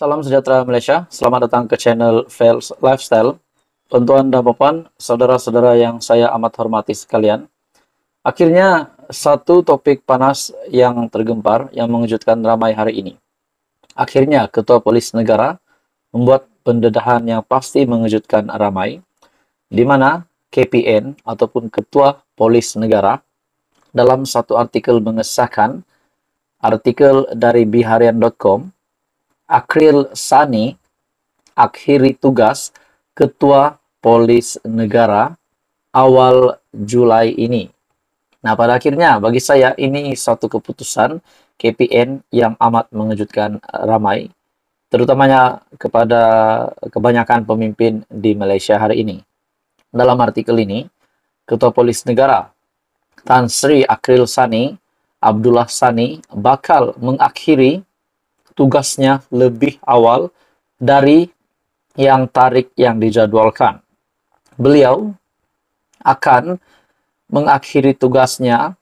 Salam sejahtera Malaysia, selamat datang ke channel Fails Lifestyle. Tuan-tuan dan papan, saudara-saudara yang saya amat hormati sekalian. Akhirnya satu topik panas yang tergempar yang mengejutkan ramai hari ini. Akhirnya Ketua Polis Negara membuat pendedahan yang pasti mengejutkan ramai, di mana KPN ataupun Ketua Polis Negara dalam satu artikel mengesahkan artikel dari biharian.com Akril Sani akhiri tugas Ketua Polis Negara awal Julai ini. Nah, pada akhirnya bagi saya ini satu keputusan KPN yang amat mengejutkan eh, ramai, terutamanya kepada kebanyakan pemimpin di Malaysia hari ini. Dalam artikel ini, Ketua Polis Negara Tan Sri Akril Sani, Abdullah Sani bakal mengakhiri tugasnya lebih awal dari yang tarik yang dijadwalkan. Beliau akan mengakhiri tugasnya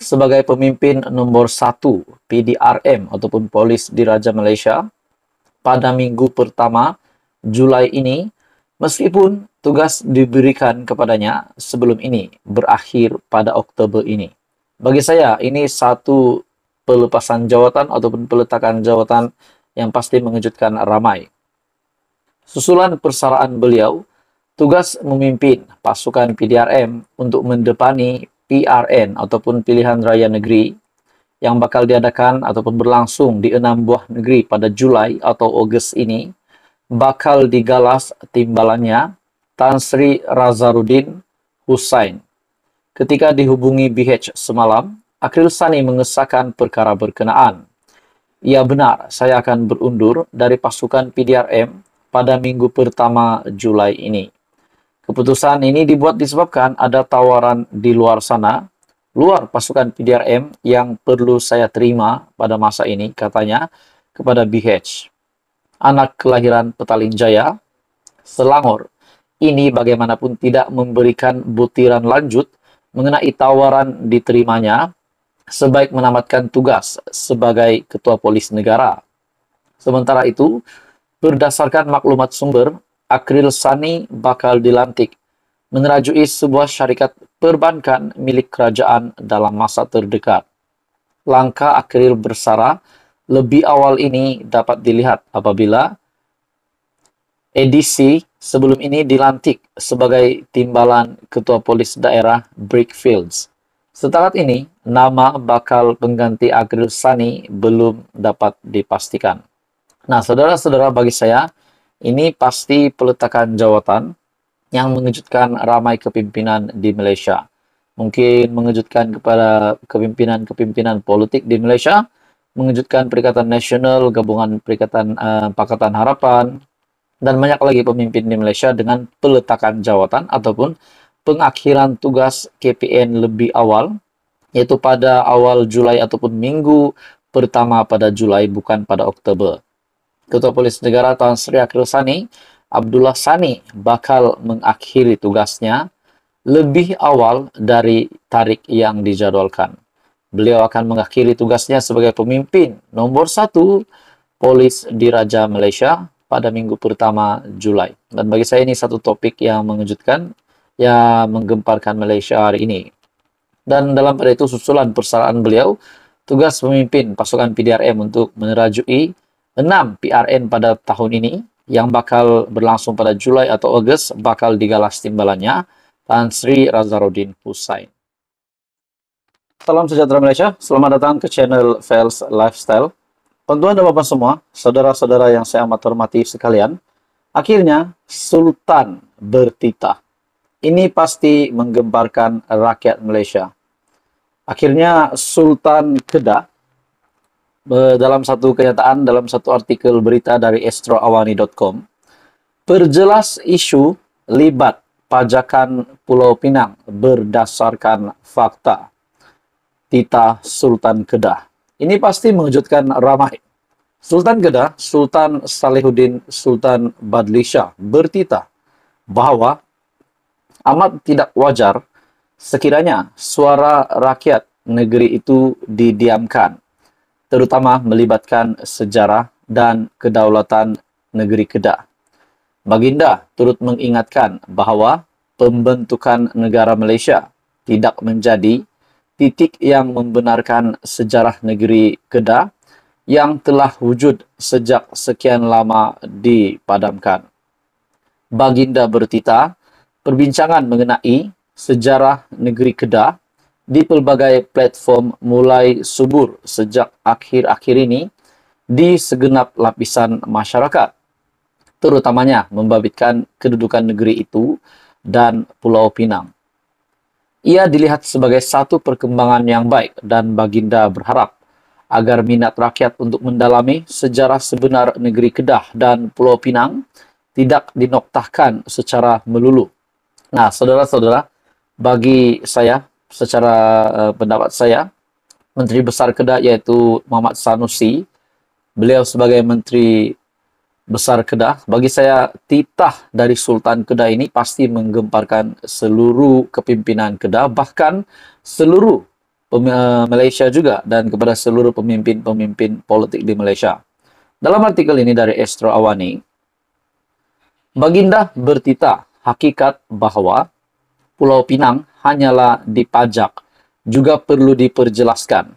sebagai pemimpin nomor satu PDRM ataupun Polis Diraja Malaysia pada minggu pertama Julai ini meskipun tugas diberikan kepadanya sebelum ini berakhir pada Oktober ini. Bagi saya ini satu pelepasan jawatan ataupun peletakan jawatan yang pasti mengejutkan ramai. Susulan persaraan beliau, tugas memimpin pasukan PDRM untuk mendepani PRN ataupun pilihan raya negeri yang bakal diadakan ataupun berlangsung di enam buah negeri pada Julai atau Ogos ini bakal digalas timbalannya Tan Sri Razarudin Hussein. Ketika dihubungi BH semalam, Akril Sani mengesahkan perkara berkenaan. Ia benar, saya akan berundur dari pasukan PDRM pada minggu pertama Julai ini. Keputusan ini dibuat disebabkan ada tawaran di luar sana, luar pasukan PDRM yang perlu saya terima pada masa ini, katanya, kepada BH. Anak kelahiran Petaling Jaya, Selangor. Ini bagaimanapun tidak memberikan butiran lanjut mengenai tawaran diterimanya sebaik menamatkan tugas sebagai ketua polis negara. Sementara itu, berdasarkan maklumat sumber, Akril Sani bakal dilantik menerajui sebuah syarikat perbankan milik kerajaan dalam masa terdekat. Langkah Akril bersara lebih awal ini dapat dilihat apabila edisi sebelum ini dilantik sebagai timbalan ketua polis daerah Brickfields. Setelah ini, nama bakal pengganti Agrius Sani belum dapat dipastikan. Nah, saudara-saudara bagi saya, ini pasti peletakan jawatan yang mengejutkan ramai kepimpinan di Malaysia. Mungkin mengejutkan kepada kepimpinan-kepimpinan politik di Malaysia, mengejutkan Perikatan Nasional, gabungan Perikatan eh, Pakatan Harapan, dan banyak lagi pemimpin di Malaysia dengan peletakan jawatan ataupun pengakhiran tugas KPN lebih awal yaitu pada awal Julai ataupun minggu pertama pada Julai bukan pada Oktober. Ketua Polis Negara Tan Sri Akhil Sani, Abdullah Sani bakal mengakhiri tugasnya lebih awal dari tarik yang dijadwalkan. Beliau akan mengakhiri tugasnya sebagai pemimpin nomor satu polis di Raja Malaysia pada minggu pertama Julai. Dan bagi saya ini satu topik yang mengejutkan, yang menggemparkan Malaysia hari ini. Dan dalam pada itu susulan persalahan beliau, tugas pemimpin pasukan PDRM untuk menerajui 6 PRN pada tahun ini yang bakal berlangsung pada Julai atau Agustus bakal digalas timbalannya Tan Sri Razaruddin Hussein. Salam sejahtera Malaysia, selamat datang ke channel Fails Lifestyle. Tuan-tuan dan bapak semua, saudara-saudara yang saya amat hormati sekalian, akhirnya Sultan bertitah. Ini pasti menggemparkan rakyat Malaysia. Akhirnya Sultan Kedah dalam satu kenyataan dalam satu artikel berita dari estroawani.com perjelas isu libat pajakan Pulau Pinang berdasarkan fakta. Tita Sultan Kedah. Ini pasti mengejutkan ramai. Sultan Kedah, Sultan Salehuddin Sultan Badlishah bertita bahwa amat tidak wajar Sekiranya suara rakyat negeri itu didiamkan, terutama melibatkan sejarah dan kedaulatan negeri Kedah. Baginda turut mengingatkan bahawa pembentukan negara Malaysia tidak menjadi titik yang membenarkan sejarah negeri Kedah yang telah wujud sejak sekian lama dipadamkan. Baginda bertitah, perbincangan mengenai sejarah negeri Kedah di pelbagai platform mulai subur sejak akhir-akhir ini di segenap lapisan masyarakat, terutamanya membabitkan kedudukan negeri itu dan Pulau Pinang. Ia dilihat sebagai satu perkembangan yang baik dan Baginda berharap agar minat rakyat untuk mendalami sejarah sebenar negeri Kedah dan Pulau Pinang tidak dinoktahkan secara melulu. Nah, saudara-saudara, bagi saya secara uh, pendapat saya Menteri Besar Kedah yaitu Muhammad Sanusi beliau sebagai Menteri Besar Kedah bagi saya titah dari Sultan Kedah ini pasti menggemparkan seluruh kepimpinan Kedah bahkan seluruh eh, Malaysia juga dan kepada seluruh pemimpin-pemimpin politik di Malaysia. Dalam artikel ini dari Estro Awani, Baginda bertitah hakikat bahwa Pulau Pinang hanyalah dipajak, juga perlu diperjelaskan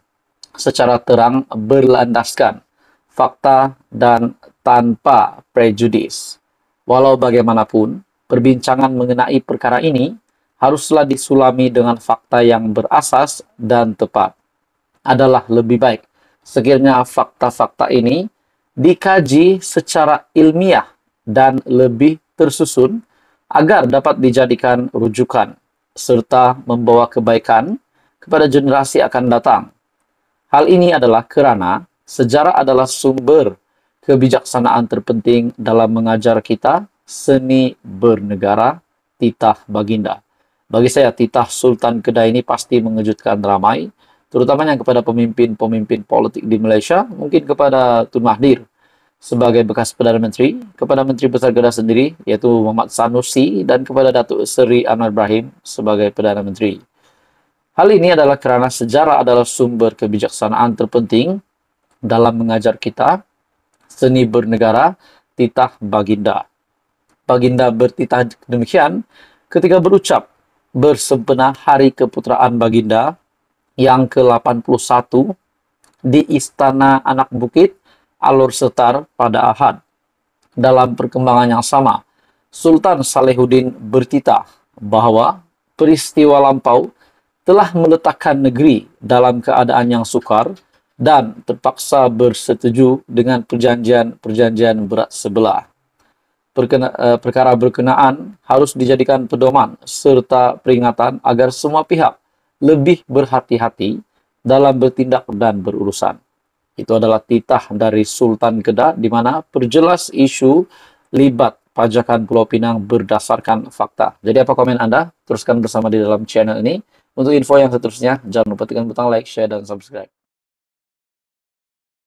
secara terang berlandaskan fakta dan tanpa prejudis. Walau bagaimanapun, perbincangan mengenai perkara ini haruslah disulami dengan fakta yang berasas dan tepat. Adalah lebih baik sekiranya fakta-fakta ini dikaji secara ilmiah dan lebih tersusun agar dapat dijadikan rujukan serta membawa kebaikan kepada generasi akan datang. Hal ini adalah kerana sejarah adalah sumber kebijaksanaan terpenting dalam mengajar kita seni bernegara titah baginda. Bagi saya titah Sultan Kedai ini pasti mengejutkan ramai, terutamanya kepada pemimpin-pemimpin politik di Malaysia, mungkin kepada Tun Mahdir sebagai bekas Perdana Menteri, kepada Menteri Besar Kedah sendiri, yaitu Muhammad Sanusi, dan kepada Datuk Seri Anwar Ibrahim sebagai Perdana Menteri. Hal ini adalah kerana sejarah adalah sumber kebijaksanaan terpenting dalam mengajar kita seni bernegara, titah baginda. Baginda bertitah demikian ketika berucap bersempena Hari keputeraan Baginda yang ke-81 di Istana Anak Bukit alur setar pada Ahad. Dalam perkembangan yang sama, Sultan Salehuddin bertitah bahwa peristiwa lampau telah meletakkan negeri dalam keadaan yang sukar dan terpaksa bersetuju dengan perjanjian-perjanjian berat sebelah. Perkena, eh, perkara berkenaan harus dijadikan pedoman serta peringatan agar semua pihak lebih berhati-hati dalam bertindak dan berurusan. Itu adalah titah dari Sultan Kedah di mana perjelas isu libat pajakan Pulau Pinang berdasarkan fakta. Jadi apa komen Anda? Teruskan bersama di dalam channel ini. Untuk info yang seterusnya, jangan lupa tekan butang like, share, dan subscribe.